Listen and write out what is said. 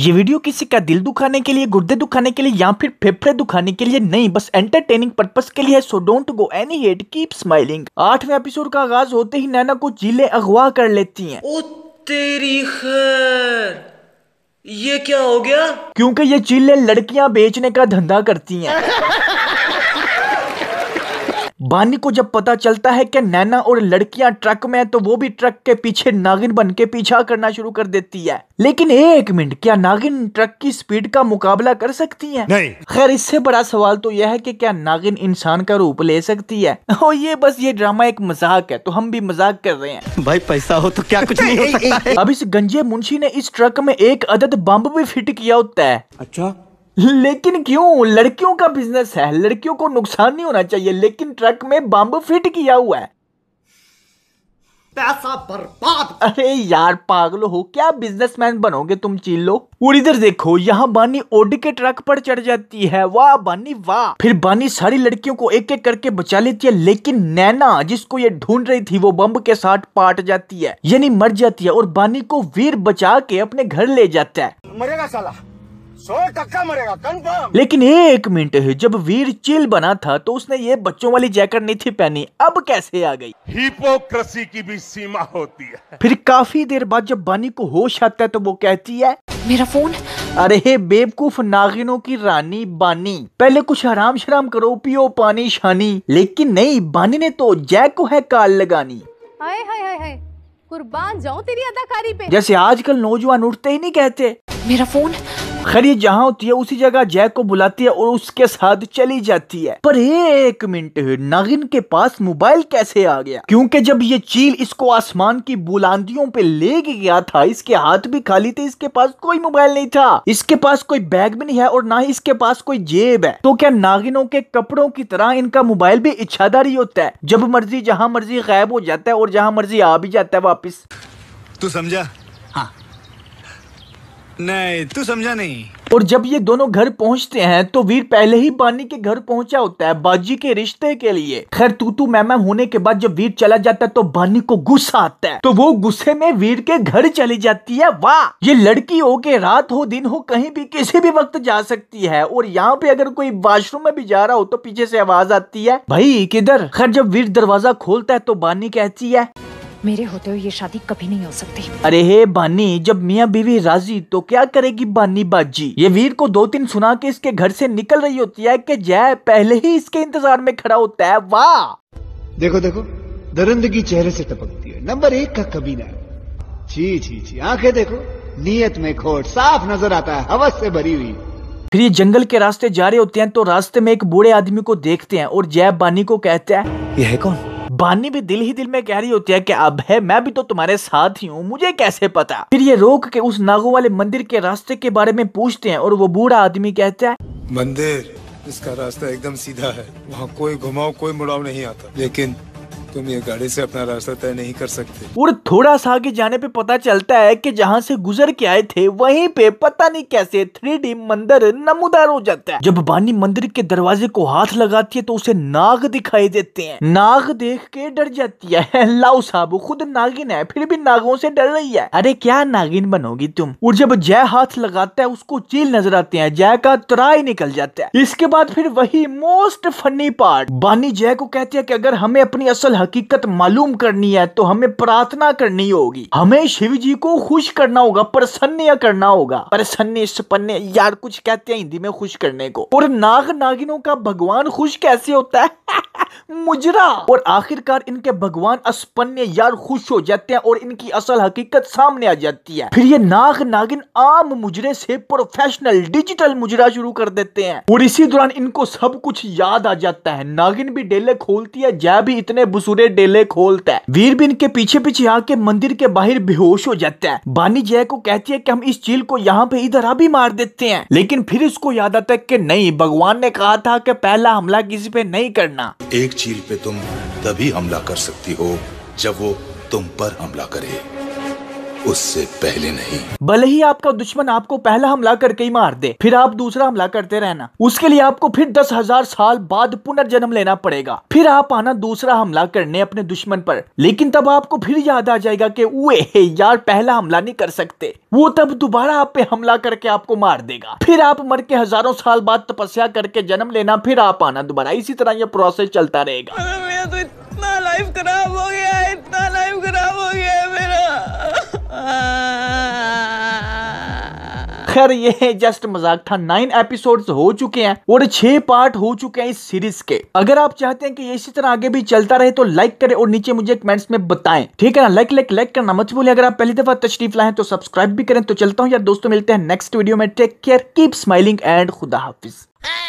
ये वीडियो किसी का दिल दुखाने के लिए गुर्दे दुखाने के लिए या फिर फेफड़े दुखाने के लिए नहीं बस एंटरटेनिंग पर्पस के लिए है so don't go any hate keep smiling आठवें एपिसोड का आगाज होते ही नैना को जीले अगवा कर लेती हैं। ओ तेरी खैर ये क्या हो गया क्योंकि ये चीले लड़कियां बेचने का धंधा करती हैं बानी को जब पता चलता है कि नैना और लड़कियां ट्रक में है तो वो भी ट्रक के पीछे नागिन बन के पीछा करना शुरू कर देती है लेकिन एक मिनट क्या नागिन ट्रक की स्पीड का मुकाबला कर सकती है नहीं खैर इससे बड़ा सवाल तो यह है कि क्या नागिन इंसान का रूप ले सकती है और ये बस ये ड्रामा एक मजाक है तो हम भी मजाक कर रहे हैं भाई पैसा हो तो क्या कुछ नहीं हो सकता है अब इस गंजे मुंशी ने इस ट्रक में एक अदद बम्ब भी फिट किया होता है अच्छा लेकिन क्यों लड़कियों का बिजनेस है लड़कियों को नुकसान नहीं होना चाहिए लेकिन ट्रक में बम फिट किया हुआ है पैसा बर्बाद अरे यार पागल हो क्या बिजनेसमैन बनोगे तुम चील लो और इधर देखो यहाँ बानी ओड के ट्रक पर चढ़ जाती है वाह बानी वाह फिर बानी सारी लड़कियों को एक एक करके बचा लेती है लेकिन नैना जिसको ये ढूंढ रही थी वो बम के साथ पाट जाती है यानी मर जाती है और बानी को वीर बचा के अपने घर ले जाता है मरेगा साला मरेगा लेकिन एक मिनट है जब वीर चिल बना था तो उसने ये बच्चों वाली जैकेट नहीं थी पहनी अब कैसे आ गई हिपोक्रेसी की भी सीमा होती है फिर काफी देर बाद जब बानी को होश आता है तो वो कहती है मेरा फोन अरे बेवकूफ नागिनों की रानी बानी पहले कुछ आराम शराम करो पियो पानी शानी लेकिन नहीं बानी ने तो जैक को है काल लगानी हाय हाय हाय हाय कुर्बान जाऊं तेरी अदाकारी पे जैसे आजकल नौजवान उठते ही नहीं कहते मेरा फोन खैर ये जहाँ होती है उसी जगह जैक को बुलाती है और उसके साथ चली जाती है पर एक मिनट नागिन के पास मोबाइल कैसे आ गया क्योंकि जब ये चील इसको आसमान की बुलंदियों पे ले गया था इसके हाथ भी खाली थे इसके पास कोई मोबाइल नहीं था इसके पास कोई बैग भी नहीं है और ना ही इसके पास कोई जेब है तो क्या नागिनों के कपड़ों की तरह इनका मोबाइल भी इच्छादार ही होता है जब मर्जी जहाँ मर्जी गायब हो जाता है और जहाँ मर्जी आ भी जाता है वापिस तू समझा हाँ नहीं तू समझा नहीं और जब ये दोनों घर पहुंचते हैं तो वीर पहले ही बानी के घर पहुंचा होता है बाजी के रिश्ते के लिए खैर तू तू मैम होने के बाद जब वीर चला जाता है तो बानी को गुस्सा आता है तो वो गुस्से में वीर के घर चली जाती है वाह ये लड़की हो के रात हो दिन हो कहीं भी किसी भी वक्त जा सकती है और यहाँ पे अगर कोई वॉशरूम में भी जा रहा हो तो पीछे से आवाज आती है भाई किधर खैर जब वीर दरवाजा खोलता है तो बानी कहती है मेरे होते हुए ये शादी कभी नहीं हो सकती अरे हे बानी जब मियाँ बीवी राजी तो क्या करेगी बानी बाजी ये वीर को दो तीन सुना के इसके घर से निकल रही होती है कि जय पहले ही इसके इंतजार में खड़ा होता है वाह देखो देखो दरिंदगी चेहरे से टपकती है नंबर एक का कबीना जी जी जी आंखें देखो नीयत में खोट साफ नजर आता है हवस से भरी हुई फिर ये जंगल के रास्ते जा रहे होते हैं तो रास्ते में एक बूढ़े आदमी को देखते हैं और जय बानी को कहते हैं यह है कौन बानी भी दिल ही दिल में कह रही होती है कि अब है मैं भी तो तुम्हारे साथ ही हूँ मुझे कैसे पता फिर ये रोक के उस नागो वाले मंदिर के रास्ते के बारे में पूछते हैं और वो बूढ़ा आदमी कहता है मंदिर इसका रास्ता एकदम सीधा है वहाँ कोई घुमाओ कोई मुड़ाव नहीं आता लेकिन तुम ये गाड़ी से अपना रास्ता तय नहीं कर सकते और थोड़ा सा आगे जाने पे पता चलता है कि जहाँ से गुजर के आए थे वहीं पे पता नहीं कैसे थ्री मंदिर नमोदार हो जाता है जब बानी मंदिर के दरवाजे को हाथ लगाती है तो उसे नाग दिखाई देते हैं नाग देख के डर जाती है लाओ साहब खुद नागिन है फिर भी नागों से डर रही है अरे क्या नागिन बनोगी तुम और जब जय हाथ लगाता है उसको चील नजर आते हैं जय का त्राई निकल जाता है इसके बाद फिर वही मोस्ट फनी पार्ट बानी जय को कहती है की अगर हमें अपनी असल हकीकत मालूम करनी है तो हमें प्रार्थना करनी होगी हमें शिव जी को खुश करना होगा प्रसन्न करना होगा प्रसन्न सपन्न यार कुछ कहते हैं हिंदी में खुश करने को और नाग नागिनों का भगवान खुश कैसे होता है मुजरा और आखिरकार इनके भगवान अस्पन्य यार खुश हो जाते हैं और इनकी असल हकीकत सामने आ जाती है फिर ये नाग नागिन आम मुजरे से प्रोफेशनल डिजिटल मुजरा शुरू कर देते हैं और इसी दौरान इनको सब कुछ याद आ जाता है नागिन भी डेले खोलती है जय भी इतने बुसू सूर्य डेले खोलता है वीरबीन के पीछे पीछे आके मंदिर के बाहर बेहोश हो जाता है बानी जय को कहती है कि हम इस चील को यहाँ पे इधर अभी मार देते हैं लेकिन फिर उसको याद आता है कि नहीं भगवान ने कहा था कि पहला हमला किसी पे नहीं करना एक चील पे तुम तभी हमला कर सकती हो जब वो तुम पर हमला करे उससे पहले नहीं भले ही आपका दुश्मन आपको पहला हमला करके ही मार दे फिर आप दूसरा हमला करते रहना उसके लिए आपको फिर दस हजार साल बाद पुनर्जन्म लेना पड़ेगा फिर आप आना दूसरा हमला करने अपने दुश्मन पर लेकिन तब आपको फिर याद आ जाएगा कि वे यार पहला हमला नहीं कर सकते वो तब दोबारा आप पे हमला करके आपको मार देगा फिर आप मर के हजारों साल बाद तपस्या करके जन्म लेना फिर आप आना दोबारा इसी तरह यह प्रोसेस चलता रहेगा तो इतना लाइफ खराब हो गया है खैर ये जस्ट मजाक था नाइन एपिसोड्स हो चुके हैं और छह पार्ट हो चुके हैं इस सीरीज के अगर आप चाहते हैं कि ये इसी तरह आगे भी चलता रहे तो लाइक करें और नीचे मुझे कमेंट्स में बताएं ठीक है ना लाइक लाइक लाइक करना मत भूलें अगर आप पहली दफा तशरीफ लाएं तो सब्सक्राइब भी करें तो चलता हूँ यार दोस्तों मिलते हैं नेक्स्ट वीडियो में take care keep smiling and खुदा हाफिज़